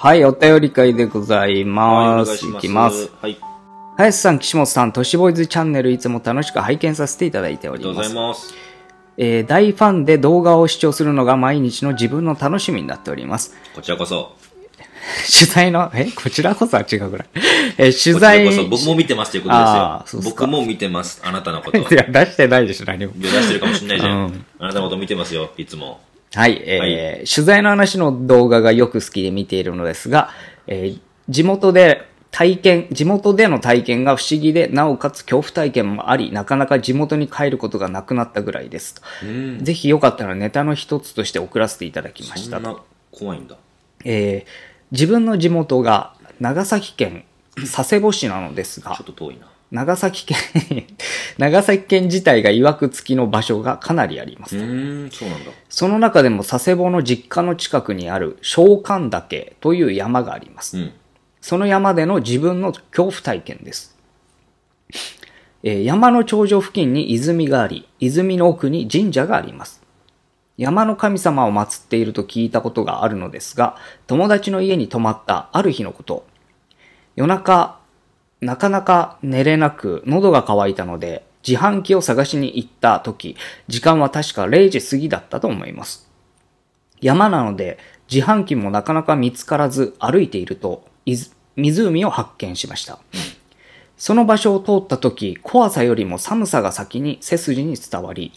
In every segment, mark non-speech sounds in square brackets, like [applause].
はい、お便り会でございます。はい、いますいきます。はい。林さん、岸本さん、都市ボーイズチャンネルいつも楽しく拝見させていただいております。ありがとうございます。えー、大ファンで動画を視聴するのが毎日の自分の楽しみになっております。こちらこそ。取材の、え、こちらこそは違うぐらい。え、取材。こちらこそ僕も見てますということですよ。僕も見てます、あなたのこと。いや、出してないでしょ、何も。出してるかもしれないじゃん。うん、あなたのこと見てますよ、いつも。はい、えー、はい、取材の話の動画がよく好きで見ているのですが、えー、地元で体験、地元での体験が不思議で、なおかつ恐怖体験もあり、なかなか地元に帰ることがなくなったぐらいですと。ぜひよかったらネタの一つとして送らせていただきましたと。怖いんだ。えー、自分の地元が長崎県佐世保市なのですが、ちょっと遠いな。長崎県 [laughs] 長崎県自体が曰く付きの場所がかなりあります。うん、そうなんだ。その中でも佐世保の実家の近くにある召喚岳という山があります。うん。その山での自分の恐怖体験です。えー山の頂上付近に泉があり、泉の奥に神社があります。山の神様を祀っていると聞いたことがあるのですが、友達の家に泊まったある日のこと、夜中、なかなか寝れなく、喉が渇いたので、自販機を探しに行った時、時間は確か0時過ぎだったと思います。山なので、自販機もなかなか見つからず歩いていると、湖を発見しました。その場所を通った時、怖さよりも寒さが先に背筋に伝わり、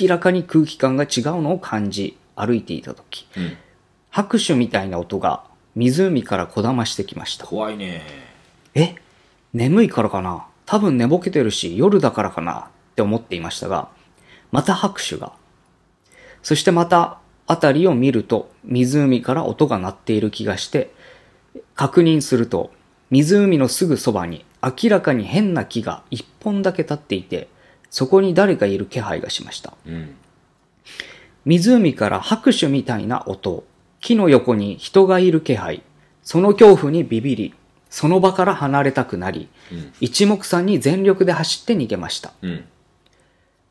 明らかに空気感が違うのを感じ、歩いていた時、うん、拍手みたいな音が湖からこだましてきました。怖いね。え眠いからかな多分寝ぼけてるし夜だからかなって思っていましたが、また拍手が。そしてまた辺りを見ると湖から音が鳴っている気がして、確認すると湖のすぐそばに明らかに変な木が一本だけ立っていて、そこに誰かいる気配がしました。うん、湖から拍手みたいな音、木の横に人がいる気配、その恐怖にビビり、その場から離れたくなり、うん、一目散に全力で走って逃げました、うん、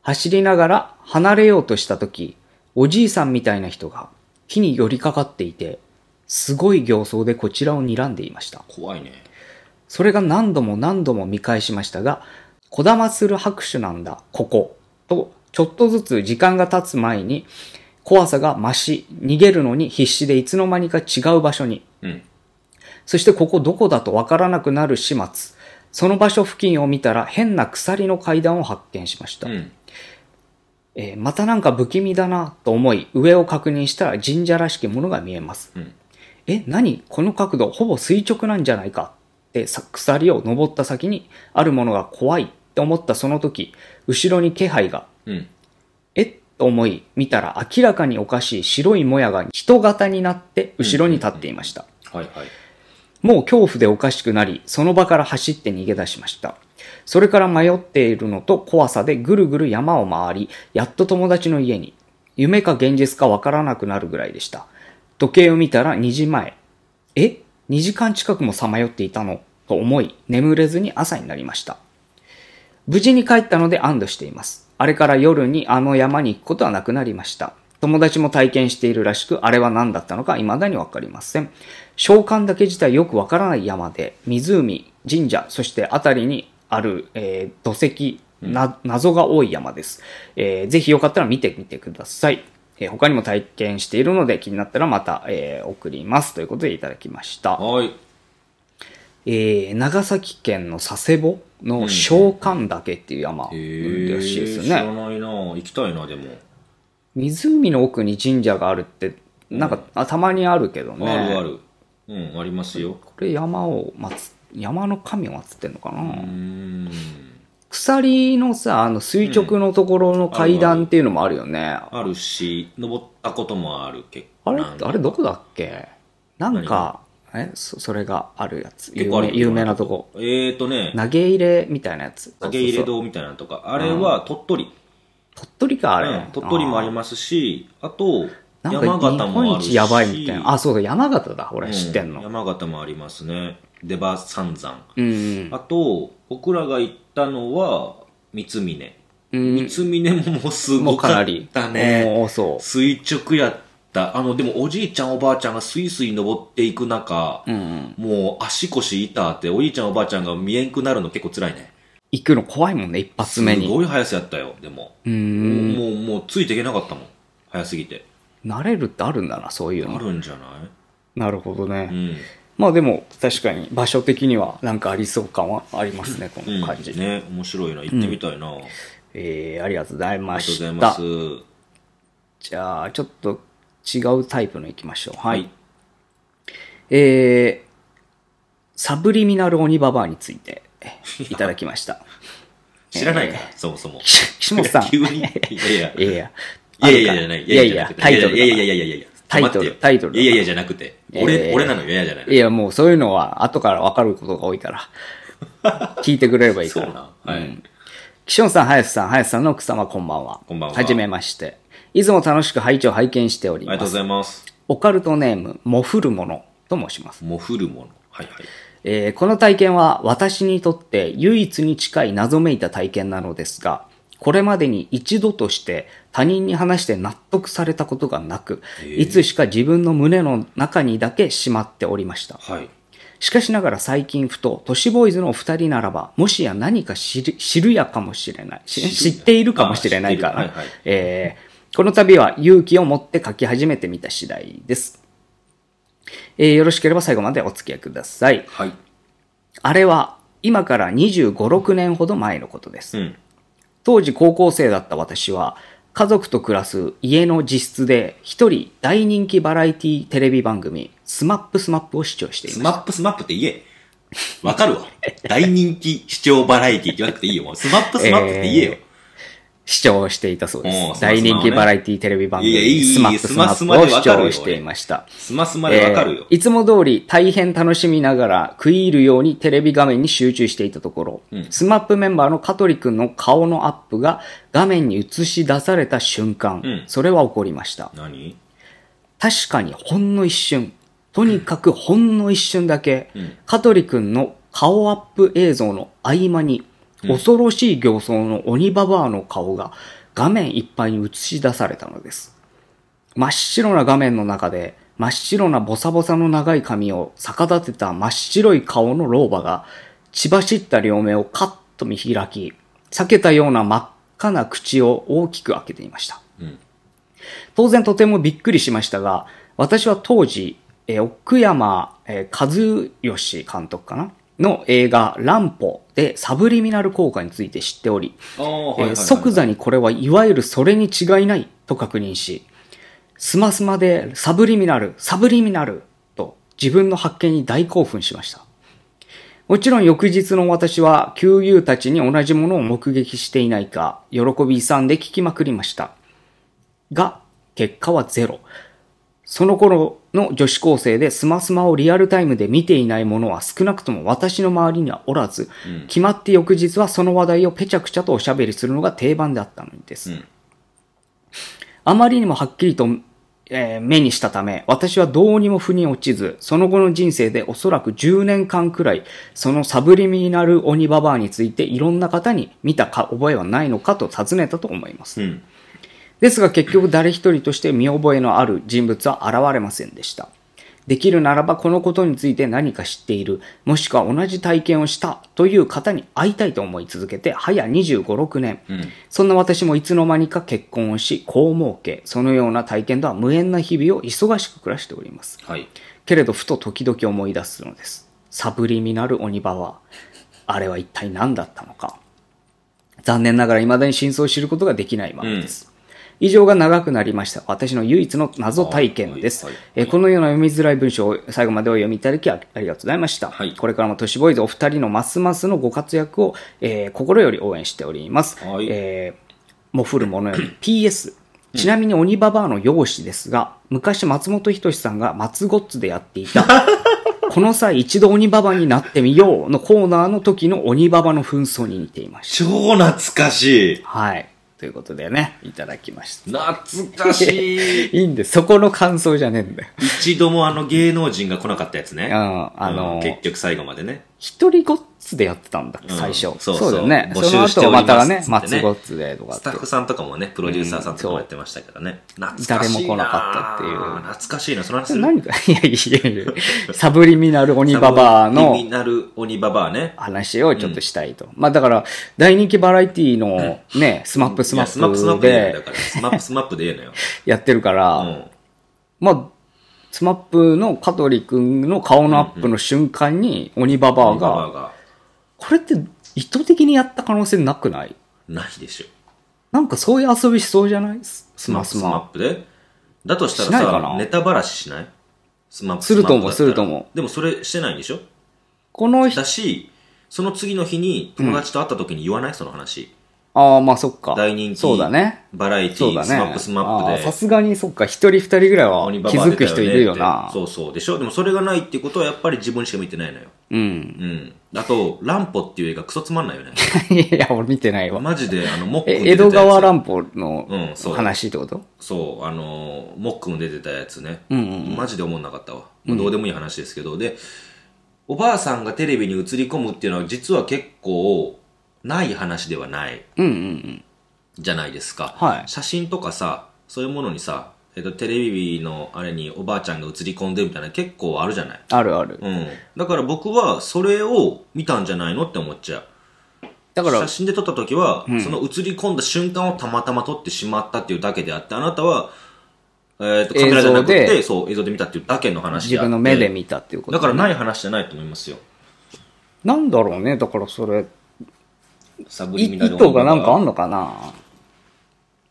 走りながら離れようとした時おじいさんみたいな人が木に寄りかかっていてすごい形相でこちらを睨んでいました怖いねそれが何度も何度も見返しましたがこだまする拍手なんだこことちょっとずつ時間が経つ前に怖さが増し逃げるのに必死でいつの間にか違う場所にそしてここどこだとわからなくなる始末。その場所付近を見たら変な鎖の階段を発見しました。うん、えー、またなんか不気味だなと思い、上を確認したら神社らしきものが見えます。うん、え、何この角度ほぼ垂直なんじゃないかって鎖を登った先にあるものが怖いって思ったその時、後ろに気配が。うん、えっと思い、見たら明らかにおかしい白いもやが人型になって後ろに立っていました。はいはい。もう恐怖でおかしくなり、その場から走って逃げ出しました。それから迷っているのと怖さでぐるぐる山を回り、やっと友達の家に。夢か現実かわからなくなるぐらいでした。時計を見たら2時前。え ?2 時間近くもさまよっていたのと思い、眠れずに朝になりました。無事に帰ったので安堵しています。あれから夜にあの山に行くことはなくなりました。友達も体験しているらしく、あれは何だったのか未だにわかりません。召喚だけ自体よくわからない山で、湖、神社、そして辺りにある、えー、土石、な、謎が多い山です。えー、ぜひよかったら見てみてください。えー、他にも体験しているので気になったらまた、えー、送ります。ということでいただきました。はい。えー、長崎県の佐世保の召喚岳っていう山らしいですね。知らないな行きたいな、でも。湖の奥に神社があるってなんか、たまにあるけどねあるあるうんありますよこれ山を祀山の神を祀ってんのかなうん鎖のさあの垂直のところの階段っていうのもあるよね、あるし登ったこともある結構あれあれどこだっけなんかえそそれがあるやつ有結構ある名有名なとこえーとね投げ入れみたいなやつ投げ入れ堂みたいなのとかあれは鳥取鳥取か、あれ、うん、鳥取もありますし、あと、山形もあるし。やばいみたいな。あ、そうだ、山形だ、俺知ってんの。山形もありますね。出羽三山。うん、あと、僕らが行ったのは、三峰。三峰ももうすごかったね。そう。垂直やった。あの、でもおじいちゃんおばあちゃんがスイスイ登っていく中、うんうん、もう足腰痛っておじいちゃんおばあちゃんが見えんくなるの結構辛いね。行くの怖いもんね、一発目に。すごい速さやったよ、でも。うん。もう、もう、ついていけなかったもん。速すぎて。慣れるってあるんだな、そういうの。あるんじゃないなるほどね。うん、まあでも、確かに場所的にはなんかありそう感はありますね、この感じ。うん、ね、面白いな。行ってみたいな。うん、えー、ありがとうございました。ありがとうございます。じゃあ、ちょっと違うタイプの行きましょう。はい。はい、えー、サブリミナル鬼ババアについて。いただきました。[laughs] 知らないから、えー、そもそも。岸本さん。[laughs] 急に。[laughs] いやいや。いやいや。いやいやじゃない。いやいや、タイトル。いやいやいやいやいやいや。タイトル、タイトル。いやいやじゃなくて。俺、俺なのよ、いやじゃない。いや、もうそういうのは後からわかることが多いから。聞いてくれればいいから。そうな。はい。岸本さん、林さん、林さんの奥様、こんばんは。こんばんは。はじめまして。いつも楽しく拝聴拝見しております。ありがとうございます。オカルトネーム、もふるものと申します。もふるもの。はいはい。えー、この体験は私にとって唯一に近い謎めいた体験なのですが、これまでに一度として他人に話して納得されたことがなく、いつしか自分の胸の中にだけしまっておりました。はい、しかしながら最近ふと、都市ボーイズのお二人ならば、もしや何か知る知るやかもしれない。知っているかもしれないから、はいはい、えー、この度は勇気を持って書き始めてみた次第です。えー、よろしければ最後までお付き合いください。はい。あれは、今から25、6年ほど前のことです。うん、当時高校生だった私は、家族と暮らす家の自室で一人大人気バラエティテレビ番組、スマップスマップを視聴しています。スマップスマップって言え。わかるわ。[laughs] 大人気視聴バラエティって言わなくていいよ。スマップスマップって言えよ。えー視聴していたそうです。大人気バラエティテレビ番組、スマップスマップを視聴していました。スマスマでわかるよ、いつも通り大変楽しみながら食い入るようにテレビ画面に集中していたところ、うん、スマップメンバーの香取くんの顔のアップが画面に映し出された瞬間、うん、それは起こりました。何確かにほんの一瞬、とにかくほんの一瞬だけ、うん、香取くんの顔アップ映像の合間に恐ろしい形相の鬼ババアの顔が画面いっぱいに映し出されたのです。真っ白な画面の中で、真っ白なボサボサの長い髪を逆立てた真っ白い顔の老婆が、血走った両目をカッと見開き、裂けたような真っ赤な口を大きく開けていました。うん、当然とてもびっくりしましたが、私は当時、え奥山、え和義監督かなの映画、乱歩でサブリミナル効果について知っており、即座にこれはいわゆるそれに違いないと確認し、スマスマでサブリミナル、サブリミナルと自分の発見に大興奮しました。もちろん翌日の私は、旧友たちに同じものを目撃していないか、喜び遺産で聞きまくりました。が、結果はゼロ。その頃の女子高生でスマスマをリアルタイムで見ていないものは少なくとも私の周りにはおらず、うん決まって翌日はその話題をぺちゃくちゃとおしゃべりするのが定番だったのです。うんあまりにもはっきりと、えー目にしたため、私はどうにも腑に落ちず、その後の人生でおそらく10年間くらい、そのサブリミナル鬼ババアについていろんな方に見たか覚えはないのかと尋ねたと思います。うんですが結局誰一人として見覚えのある人物は現れませんでした。できるならばこのことについて何か知っている、もしくは同じ体験をしたという方に会いたいと思い続けて、早25、6年、うん、そんな私もいつの間にか結婚をし、子を設け、そのような体験とは無縁な日々を忙しく暮らしております。はい、けれど、ふと時々思い出すのです。サブリミナル鬼場は、あれは一体何だったのか。残念ながら未だに真相を知ることができないままです。うん以上が長くなりました。私の唯一の謎体験です。はいはい、えこのような読みづらい文章を最後までお読みいただきありがとうございました。はい、これからも都市ボーイズお二人のますますのご活躍を、えー、心より応援しております。はい、えー、もふるものより PS。ちなみに鬼ババアの容姿ですが、昔松本人志さんが松ゴッツでやっていた、[laughs] この際一度鬼ババになってみようのコーナーの時の鬼ババの紛争に似ていました。超懐かしい。はい。ということでね、いただきました。懐かしい [laughs] いいんで、そこの感想じゃねえんだよ。一度もあの芸能人が来なかったやつね。うん、あのー結局最後までね。一人ごっつでやってたんだ最初、うん。そうそうだよね。募集しておりますその後またね、松ごっつでとか。って。スタッフさんとかもね、プロデューサーさんとかもやってましたからね。うん、懐かしい誰も来なかったっていう。懐かしいな、その話。何か、いやいやいやサブリミナル鬼ババアの。サブリミナル鬼ババアね。話をちょっとしたいと。うん、まあだから、大人気バラエティのね、スマップスマップスマップスマップで。スマップスマップでええのよ。やってるから、まあ、スマップの香取君の顔のアップの瞬間に鬼ババアが、これって意図的にやった可能性なくないないでしょ。なんかそういう遊びしそうじゃないスマスマ。スマップでだとしたらさ、ネタばらししないスマップすると思う、すると思う。でもそれしてないんでしょこの日。だし、その次の日に友達と会った時に言わないその話。ああ、まあそっか。大人気。そうだね。バラエティー、スマップスマップで。さすがにそっか、一人二人ぐらいは気づく人いるよな。よそうそう。でしょでもそれがないってことはやっぱり自分しか見てないのよ。うん。うん。あと、ランポっていう映画クソつまんないよね。[laughs] いや、俺見てないわ。マジで、あの、モックン出てたやつ。江戸川乱歩の話ってこと、そうあの、モックン出てたやつね。うんうん、マジで思んなかったわ。まあ、どうでもいい話ですけど。うん、で、おばあさんがテレビに映り込むっていうのは実は結構、ない話ではないじゃないですか、はい写真とかさそういうものにさ、えっとテレビのあれにおばあちゃんが映り込んでるみたいな結構あるじゃない、あるある。うん、だから僕はそれを見たんじゃないのって思っちゃうだから写、真で撮った時は、その映り込んだ瞬間をたまたま撮ってしまったっていうだけであってあなたは、えー、とカメラじゃなく映像てそう映像で見たっていうだけの話自であって分の目で見たっていうこと。だからない話じゃないと思いますよなんだろうね、だからそれ。サブリミナル糸がなんかあんのかな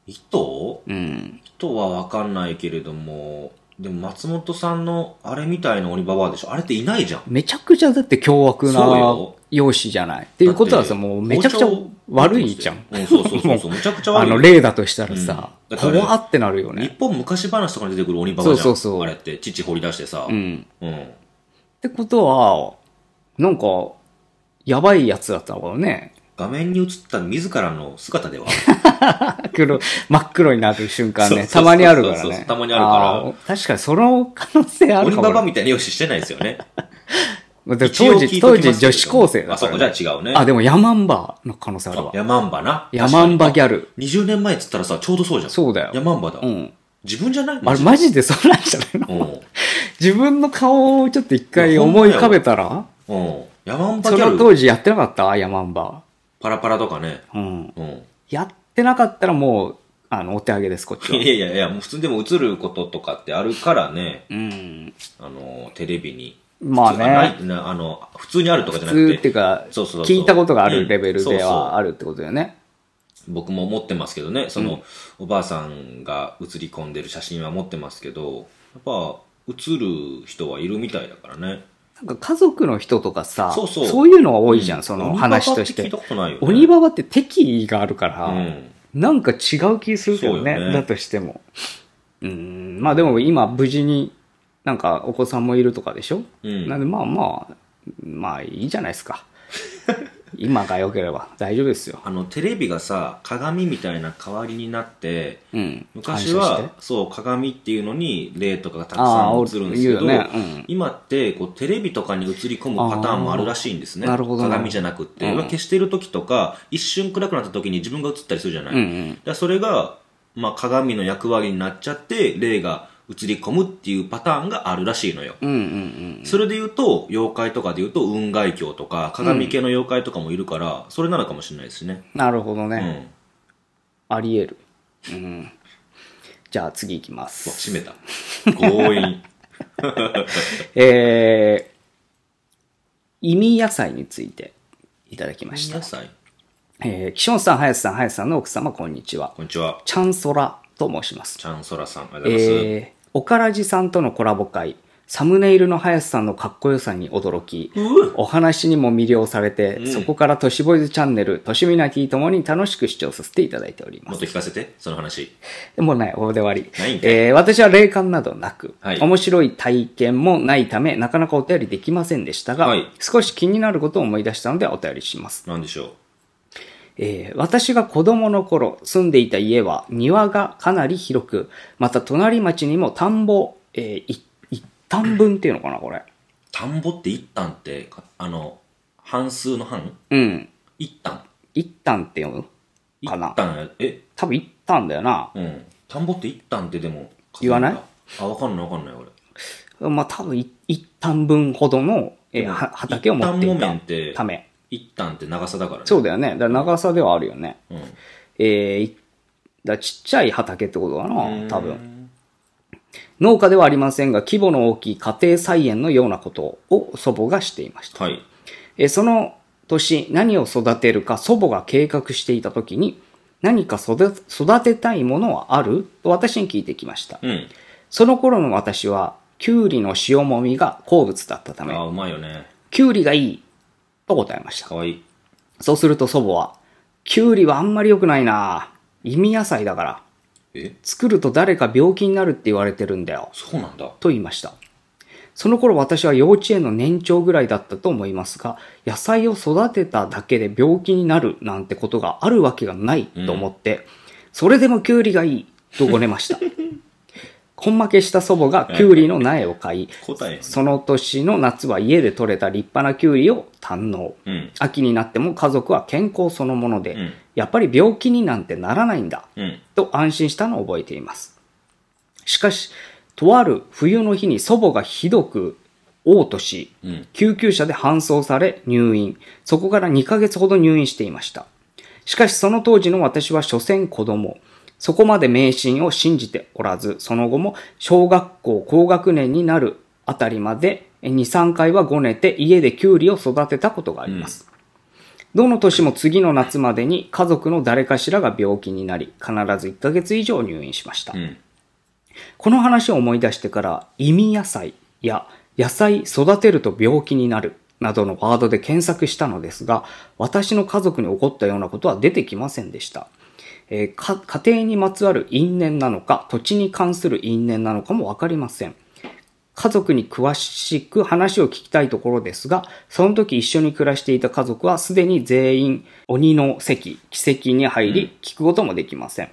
糸うん。糸はわかんないけれども、でも松本さんのあれみたいな鬼ババアでしょあれっていないじゃん。めちゃくちゃだって凶悪な容姿じゃない。っていうことはさ、もうめちゃくちゃ悪いじゃん。うん、そうそうそうそう。[laughs] めちゃくちゃ悪い。の、例だとしたらさ、うん怖ってなるよ日本昔話とかに出てくる鬼ババアじゃん。そうそうそうあれって、父掘り出してさ。うん。うん。ってことは、なんか、やばいやつだったのかね。画面に映った自らの姿では [laughs] 黒、真っ黒になる瞬間ね。たまにあるからね。そうそうそうたまにあるから。確かにその可能性あるかも。鬼ババみたいな用紙してないですよね。[laughs] 当時、当時女子高生だ、ね、あ、そこじゃ違うね。あ、でもヤマンバの可能性あるわ。ヤマンバな。ヤマンバギャル。20年前っつったらさ、ちょうどそうじゃん。そうだよ。ヤマンバだ。うん。自分じゃないあれマジでそうなんじゃないの、うん、[laughs] 自分の顔をちょっと一回思い浮かべたらうん。ヤマンバギャル。その当時やってなかったヤマンバ。パラパラとかね。うん。うん。やってなかったらもう、あの、お手上げです、こっち [laughs] いやいやいや、もう普通にでも映ることとかってあるからね、うん。あの、テレビに。まあね普通ないあの、普通にあるとかじゃなくて。通っていうか、そうそうそう聞いたことがあるレベルではあるってことだよね。僕も持ってますけどね、その、おばあさんが映り込んでる写真は持ってますけど、やっぱ、映る人はいるみたいだからね。なんか家族の人とかさ、そうそうそういうのが多いじゃん、うん、その話として。鬼ババって聞いたことないよ、ね、鬼ババって敵意があるから、うん、なんか違う気するけどね、ねだとしても。うん、まあでも今無事になんかお子さんもいるとかでしょ、うん、なんでまあまあ、まあいいじゃないですか。今が良ければ大丈夫ですよあのテレビがさ鏡みたいな代わりになって、うん昔はそう鏡っていうのに霊とかがたくさん映るんですけど、うねうん今ってこうテレビとかに映り込むパターンもあるらしいんですねなるほどね鏡じゃなくて、うん消してる時とか一瞬暗くなった時に自分が映ったりするじゃない、うんうんだそれが、まあ、鏡の役割になっちゃって霊が移り込むっていうパターンがあるらしいのよ。うんうんうん、それで言うと、妖怪とかで言うと、雲外鏡とか、鏡系の妖怪とかもいるから、それなのかもしれないですね。なるほどね。うん、あり得る。うん。じゃあ次いきます。閉めた。強引。[laughs] えー、意味野菜についていただきました。意野菜えー、岸本さん、林さん、林さんの奥様、こんにちは。こんにちは。チャンソラと申します。チャンソラさん、ありがとうございます。えーおからじさんとのコラボ会、サムネイルの林さんのかっこよさに驚き、お話にも魅了されて、うんそこから都市ボイズチャンネル、都市ミナティともに楽しく視聴させていただいております。もっと聞かせて、その話。もうない、こで終わり。えー私は霊感などなく、はい面白い体験もないため、なかなかお便りできませんでしたが、はい少し気になることを思い出したのでお便りします。なんでしょうえー、私が子供の頃住んでいた家は庭がかなり広く、また隣町にも田んぼ、えー、一旦分っていうのかな、これ。田んぼって一旦って、あの、半数の半うん。一旦。一旦って読むかな。一旦え多分一旦だよな。うん。田んぼって一旦ってでも、言わないあ、わかんないわかんない、俺。まあ多分一旦分ほどの、えー、畑を持っていたため。一旦って長さだからね。そうだよね。だから長さではあるよね。うん。えー、だちっちゃい畑ってことかな、多分。農家ではありませんが、規模の大きい家庭菜園のようなことを祖母がしていました。はい。えー、その年、何を育てるか祖母が計画していたときに、何か育てたいものはあると私に聞いてきました。うん。その頃の私は、きゅうりの塩もみが好物だったため。あ、うまいよね。きゅうりがいい。と答えました。はい。そうすると祖母は、きゅうりはあんまり良くないな意味野菜だから。え作ると誰か病気になるって言われてるんだよ。そうなんだ。と言いました。その頃私は幼稚園の年長ぐらいだったと思いますが、野菜を育てただけで病気になるなんてことがあるわけがないと思って、うん、それでもきゅうりがいいとごねました。[laughs] 本負けした祖母がキュウリの苗を買い、その年の夏は家で採れた立派なキュウリを堪能、うん、秋になっても家族は健康そのもので、うん、やっぱり病気になんてならないんだ、うん、と安心したのを覚えています。しかし、とある冬の日に祖母がひどく嘔吐し、救急車で搬送され入院、そこから2ヶ月ほど入院していました。しかしその当時の私は所詮子供、そこまで迷信を信じておらず、その後も小学校高学年になるあたりまで2、3回はごねて家でキュウリを育てたことがあります。うん、どの年も次の夏までに家族の誰かしらが病気になり、必ず1ヶ月以上入院しました。うん、この話を思い出してから、意味野菜や野菜育てると病気になるなどのワードで検索したのですが、私の家族に起こったようなことは出てきませんでした。えー、家庭にまつわる因縁なのか、土地に関する因縁なのかもわかりません。家族に詳しく話を聞きたいところですが、その時一緒に暮らしていた家族はすでに全員鬼の席、奇跡に入り、聞くこともできません。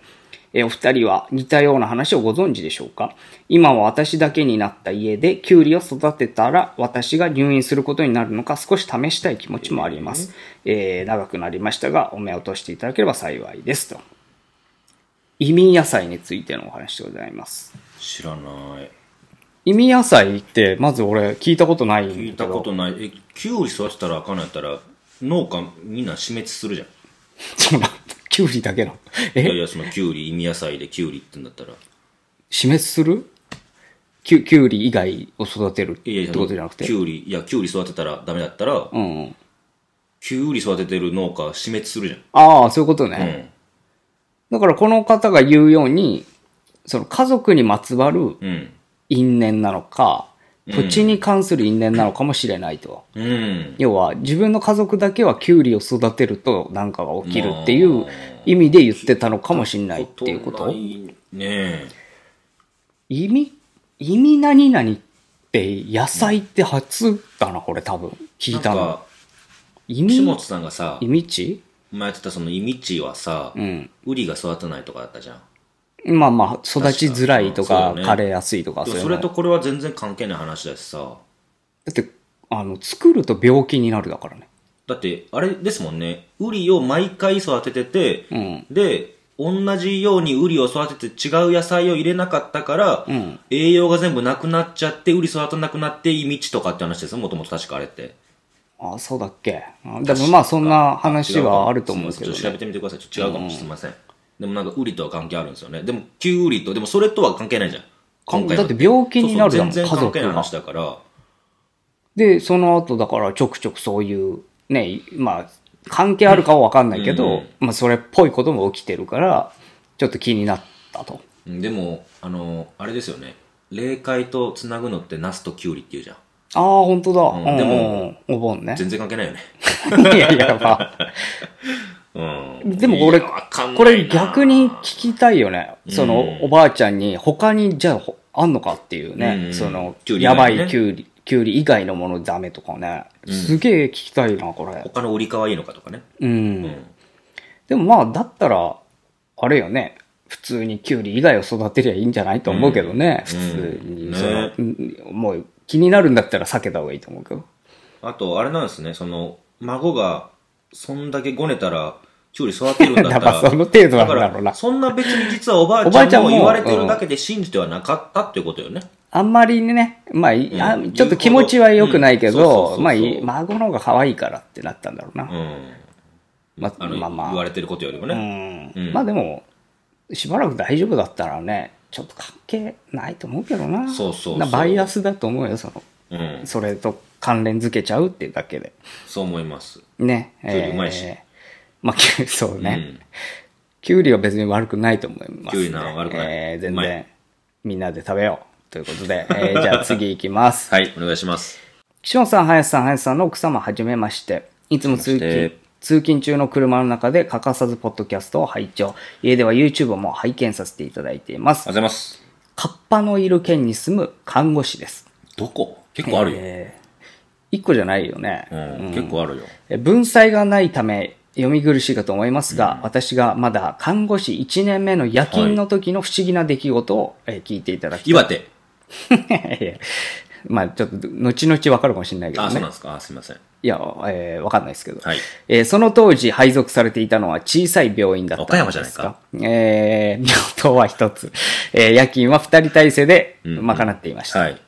えお二人は似たような話をご存知でしょうか今は私だけになった家でキュウリを育てたら私が入院することになるのか少し試したい気持ちもあります。えー、長くなりましたが、お目を通していただければ幸いです。と移民野菜についてのお話でございます。知らない。移民野菜って、まず俺聞いたことない聞いたことない。え、キュウリ育てたらあかんやったら、農家みんな死滅するじゃん。そうなんキュウリだけの。えいやいや、そのキュウリ、移民野菜でキュウリって言うんだったら。死滅するキュキュウリ以外を育てるってことじゃなくて。いやキュウリ、いや、キュウリ育てたらダメだったら、うん、キュウリ育ててる農家死滅するじゃん。ああ、そういうことね。うんだからこの方が言うように、その家族にまつわる因縁なのか、土地に関する因縁なのかもしれないと。うん。要は自分の家族だけはキュウリを育てると何かが起きるっていう意味で言ってたのかもしれないっていうことねえ。意味、意味何々って野菜って初だな、これ多分。聞いたの。意岸味、本さんがさ意、味前やってたそのイミチはさ、うん、ウリが育たないとかだったじゃん。まあまあ、育ちづらいとか、枯れやすいとかそそれとこれは全然関係ない話だしさ。だって、あの、作ると病気になるだからね。だって、あれですもんね。ウリを毎回育ててて、うん、で、同じようにウリを育てて違う野菜を入れなかったから、うん、栄養が全部なくなっちゃって、ウリ育たなくなって、いみちとかって話ですもともと確かあれって。あ、そうだっけ。でもまあそんな話はあると思うんですけど、ね、ちょっと調べてみてください。ちょっと違うかもしれません。うん、でもなんか、ウリとは関係あるんですよね。でも、キュウリと、でもそれとは関係ないじゃん。関係だって病気になるじゃん、そうそう家族関係ない話だから。で、その後だからちょくちょくそういう、ね、まあ、関係あるかはわかんないけど、うんうん、まあそれっぽいことも起きてるから、ちょっと気になったと。でも、あの、あれですよね。霊界とつなぐのってナスとキュウリっていうじゃん。ああ、本当だ。うん、でも、お盆ね。全然関係ないよね。[laughs] いやいや、まあ。[laughs] うん、でも俺、これ逆に聞きたいよね。その、おばあちゃんに、他に、じゃあ、あんのかっていうね。うんその、ね、やばいきゅうり、きゅうり以外のものダメとかね。すげえ聞きたいな、これ。他の売りかはいいのかとかね。うん。うん、でもまあ、だったら、あれよね。普通にキュウリ以外を育てりゃいいんじゃないと思うけどね、うん、普通に、それ、もう気になるんだったら避けた方がいいと思うけどあとあれなんですねその孫がそんだけごねたらキュウリ育てるんだったら [laughs] その程度なんだろうなそんな別に実はおばあちゃんも言われてるだけで信じてはなかったっていうことよね、あんまりね、まあ、うん、ちょっと気持ちは良くないけど、まあ、孫の方が可愛いからってなったんだろうな。うん、まあ、まあまあ。言われてることよりもね。うん、まあでも、しばらく大丈夫だったらねちょっと関係ないと思うけどなそうそうそうバイアスだと思うよその、うん、それと関連付けちゃうっていうだけでそう思いますねえうまいし、えまあ [laughs] そうね、うん、きゅうりは別に悪くないと思います、きゅうりなら悪くない、えー、全然みんなで食べようということで、[laughs] えー、じゃあ次いきますはいお願いします岸本さん林さん林さんの奥様はじめましていつも通勤通勤中の車の中で欠かさずポッドキャストを拝聴。家では YouTube も拝見させていただいています。ありがとうございます。カッパのいる県に住む看護師です。どこ結構あるよ。えー、1個じゃないよね、うん。うん、結構あるよ。文才がないため、読み苦しいかと思いますが、うん、私がまだ看護師1年目の夜勤の時の不思議な出来事を聞いていただきたはい、岩手。[laughs] まあちょっと、後々わかるかもしれないけどね。あ、そうなんですかすいません。いや、えー、わかんないですけど。はい。えー、その当時配属されていたのは小さい病院だったんです岡山じゃないか。えー、病棟は一つ。えー、夜勤は二人体制で賄っていました。うんうん、はい。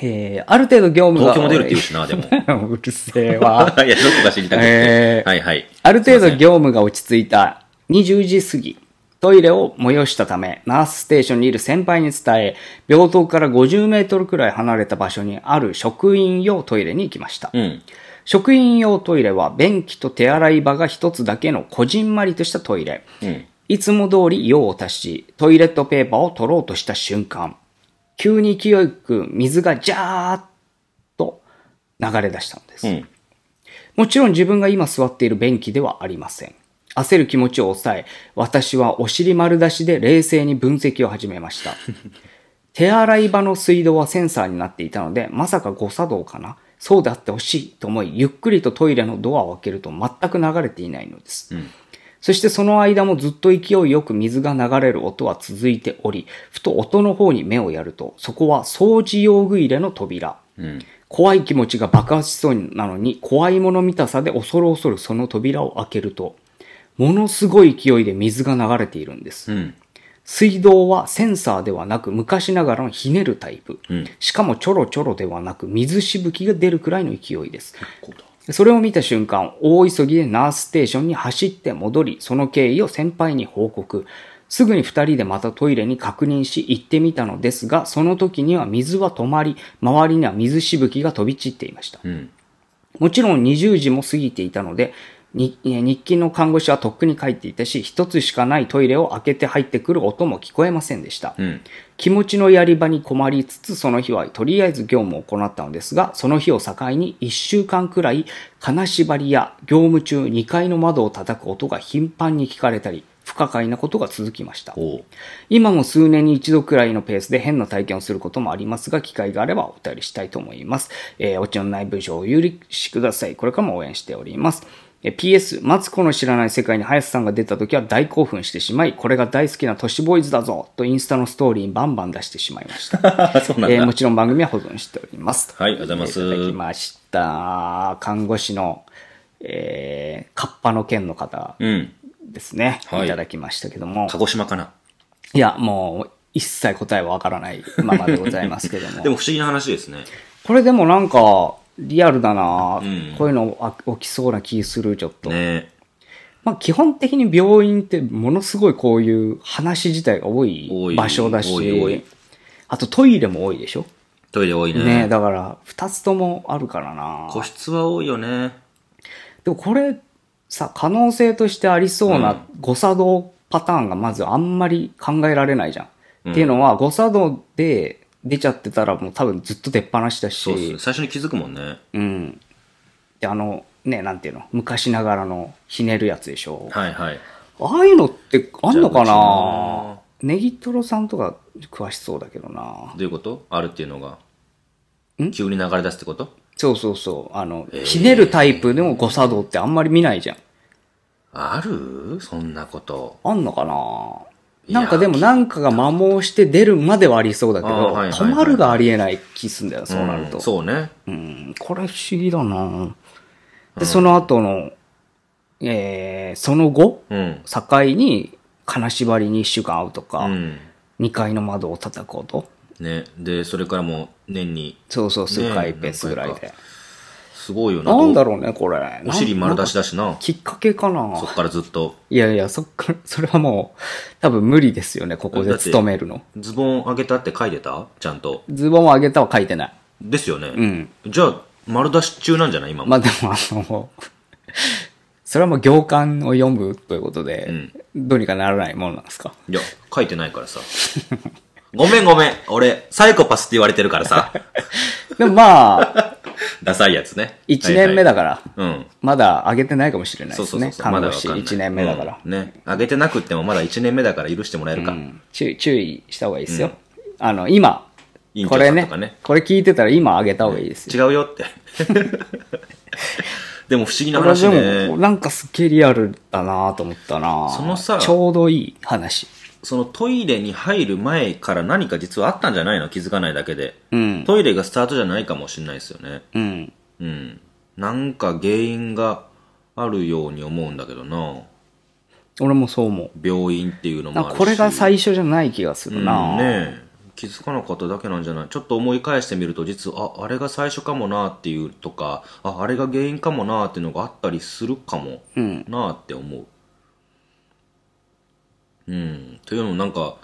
えー、ある程度業務が。東京も出るって言うしな、でも。[laughs] うるせえわ。[laughs] いや、どこか知りたくて。えー、はいはい。ある程度業務が落ち着いた20時過ぎ。トイレを催したため、ナースステーションにいる先輩に伝え、病棟から50メートルくらい離れた場所にある職員用トイレに行きました。うん、職員用トイレは便器と手洗い場が一つだけのこじんまりとしたトイレ。うん、いつも通り用を足し、トイレットペーパーを取ろうとした瞬間、急に勢いよく水がジャーッと流れ出したんです。うん、もちろん自分が今座っている便器ではありません。焦る気持ちを抑え、私はお尻丸出しで冷静に分析を始めました。[laughs] 手洗い場の水道はセンサーになっていたので、まさか誤作動かなそうであってほしいと思い、ゆっくりとトイレのドアを開けると全く流れていないのです。うんそしてその間もずっと勢いよく水が流れる音は続いており、ふと音の方に目をやると、そこは掃除用具入れの扉。うん、怖い気持ちが爆発しそうなのに、怖いもの見たさで恐る恐るその扉を開けると、ものすごい勢いで水が流れているんです。うん、水道はセンサーではなく昔ながらのひねるタイプ、うん、しかもちょろちょろではなく水しぶきが出るくらいの勢いです。それを見た瞬間、大急ぎでナースステーションに走って戻り、その経緯を先輩に報告。すぐに二人でまたトイレに確認し行ってみたのですが、その時には水は止まり、周りには水しぶきが飛び散っていました。うん、もちろん20時も過ぎていたので、日記の看護師はとっくに帰っていたし、一つしかないトイレを開けて入ってくる音も聞こえませんでした。うん、気持ちのやり場に困りつつ、その日はとりあえず業務を行ったのですが、その日を境に一週間くらい、金縛りや業務中2階の窓を叩く音が頻繁に聞かれたり、不可解なことが続きました。今も数年に一度くらいのペースで変な体験をすることもありますが、機会があればお便りしたいと思います。えー、おちのない文章をお許しください。これからも応援しております。PS、マツコの知らない世界に林さんが出た時は大興奮してしまい、これが大好きな都市ボーイズだぞとインスタのストーリーにバンバン出してしまいました。[laughs] えー、もちろん番組は保存しております。はい、ありがとうございます。いただきました。看護師の、えー、カッパの件の方ですね、うんはい、いただきましたけども。鹿児島かないや、もう一切答えはわからないままでございますけども。[laughs] でも不思議な話ですね。これでもなんか、リアルだな、うん、こういうの起きそうな気する、ちょっと。ねまあ、基本的に病院ってものすごいこういう話自体が多い場所だし、多あとトイレも多いでしょトイレ多いね。ねだから二つともあるからな。個室は多いよね。でもこれさ、可能性としてありそうな誤作動パターンがまずあんまり考えられないじゃん。うん、っていうのは誤作動で出ちゃってたらもう多分ずっと出っ放しだし。そうす最初に気づくもんね。うん。で、あの、ね、なんていうの、昔ながらのひねるやつでしょ。はいはい。ああいうのってあんのかなネギトロさんとか詳しそうだけどなどういうことあるっていうのが。ん急に流れ出すってことそうそうそう。あの、ひねるタイプの誤作動ってあんまり見ないじゃん。あるそんなこと。あんのかななんかでもなんかが摩耗して出るまではありそうだけど、止まるがありえない気すんだよ、そうなると。そうね。うん、これ不思議だなで、その後の、えー、その後、うん、境に金縛りに一週間会うとか、うん、2階の窓を叩こうと。ね。で、それからもう年に。そうそう、数回ペースぐらいで。すごいよな。なんだろうね、これ。お尻丸出しだしな。きっかけかな。そっからずっと。いやいや、そっから、[laughs] それはもう、多分無理ですよね、ここで勤めるの。ズボン上げたって書いてたちゃんと。ズボン上げたは書いてない。ですよね。うん。じゃあ、丸出し中なんじゃない今も。まあでも、あの、[laughs] それはもう行間を読むということで、うん、どうにかならないものなんですかいや、書いてないからさ。[laughs] ごめんごめん。俺、サイコパスって言われてるからさ。[laughs] でもまあ、[laughs] ダサいやつね。1年目だから、うん。まだ上げてないかもしれないでそうすそうそうね。そう。看ない1年目だから。ね。上げてなくってもまだ1年目だから許してもらえるか。注意、注意した方がいいですよ。あの、今これねこれ聞いてたら今上げた方がいいです違うよって。[laughs] でも不思議な話ね。なんかすっげえリアルだなと思ったなそのさちょうどいい話。そのトイレに入る前から何か実はあったんじゃないの気づかないだけで、うん、トイレがスタートじゃないかもしれないですよねうん、うん、なんか原因があるように思うんだけどな俺もそう思う病院っていうのもあるしこれが最初じゃない気がするな、うん、ね気づかなかっただけなんじゃないちょっと思い返してみると実はああれが最初かもなっていうとかああれが原因かもなっていうのがあったりするかもなって思う、うんうん、というのもなんか、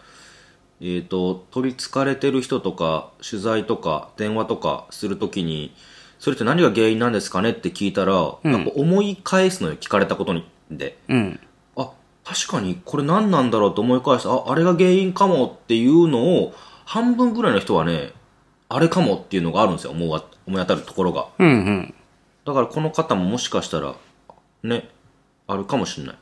えーと、取りつかれてる人とか取材とか電話とかするときにそれって何が原因なんですかねって聞いたら、うん、なんか思い返すのよ聞かれたことにで、うん、あ確かにこれ何なんだろうと思い返してああれが原因かもっていうのを半分ぐらいの人はねあれかもっていうのがあるんですよ思い当たるところが、うんうん、だからこの方ももしかしたらねあるかもしれない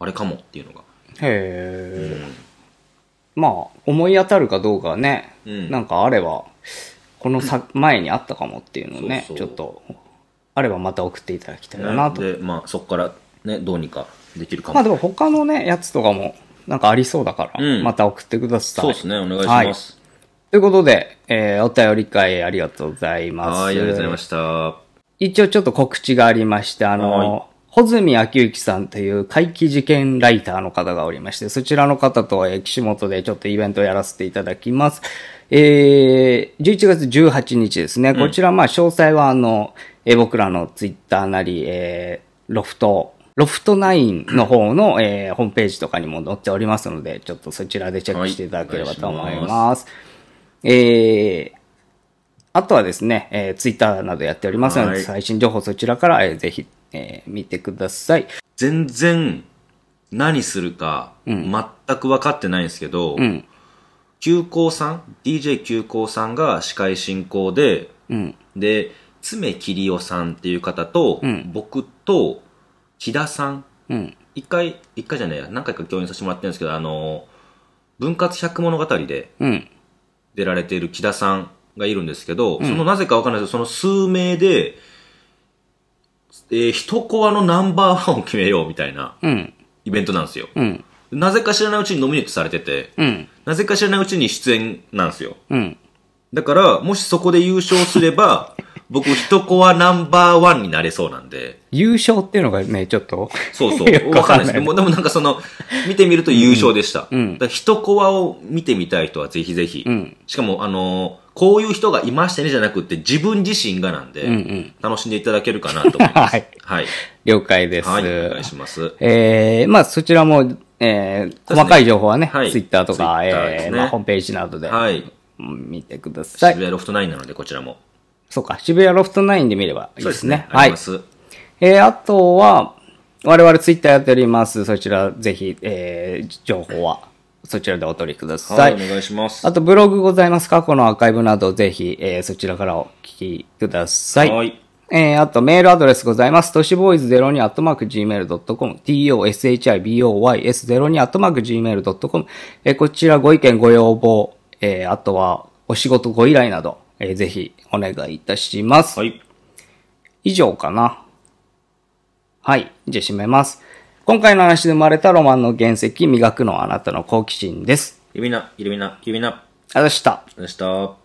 あれかもっていうのがへえ、うん、まあ思い当たるかどうかね、うん、なんかあればこのさ前にあったかもっていうのをねちょっとあればまた送っていただきたいなと、ね、でまあそこからねどうにかできるかもまあでも他のねやつとかもなんかありそうだから、うん、また送ってくださいそうですねお願いします、はい、ということで、えー、お便り会ありがとうございます。はい、ありがとうございました。一応ちょっと告知がありまして、あの、穂積明之さんという怪奇事件ライターの方がおりまして、そちらの方と、えー、岸本でちょっとイベントをやらせていただきます。えー、11月18日ですね。こちら、まあ、詳細は、あの、えー、僕らのツイッターなり、えー、ロフト、ロフト9の方の、えー、ホームページとかにも載っておりますので、ちょっとそちらでチェックしていただければと思います。はい、えー、あとはですね、えー、ツイッターなどやっておりますので、はい、最新情報そちらから、えー、ぜひえー、見てください。全然、何するか、全く分かってないんですけど、うん、急行さん、DJ 急行さんが司会進行で、うん、で、爪切りおさんっていう方と、うん、僕と、木田さん、うん、一回、一回じゃないや、何回か共演させてもらってるんですけど、あの、分割百物語で、出られている木田さんがいるんですけど、そのなぜか分かんないですけど、その数名で、えー、一コアのナンバーワンを決めようみたいな、イベントなんですよ。うん、なぜか知らないうちにノミネートされてて、うん、なぜか知らないうちに出演なんですよ。うん、だから、もしそこで優勝すれば、[laughs] 僕、一コアナンバーワンになれそうなんで。優勝っていうのがね、ちょっと。そうそう。[laughs] わかんないです。でも、でもなんかその、見てみると優勝でした。うん。だ一コアを見てみたい人はぜひぜひ。うん、しかも、あのー、こういう人がいましてねじゃなくて、自分自身がなんで、うんうん、楽しんでいただけるかなと思います。[laughs] はい。はい。了解です。はい、お願いします。えー、まあそちらも、えー、細かい情報はね、はい、ツイッターとか、ね、えー、まあ、ホームページなどで、はい。見てください。渋谷ロフト9なので、こちらも。そうか、渋谷ロフト9で見ればいいですね。すね。はい。えー、あとは、我々ツイッターやっております。そちら、ぜひ、えー、情報は、そちらでお取りください。はい、お願いします。あと、ブログございます過去のアーカイブなど、ぜひ、えー、そちらからお聞きください。はい。えー、あと、メールアドレスございます。都市ボーイズ0にアットマーク gmail.com、toshiboys0 にアットマーク gmail.com、えこちらご意見、ご要望、えー、あとは、お仕事ご依頼など、えー、ぜひお願いいたします。はい。以上かな。はい。じゃあ締めます。今回の話で生まれたロマンの原石、磨くのあなたの好奇心です。ゆみな、ゆみな、ゆみな。ありがとうございました。ありがとうございました。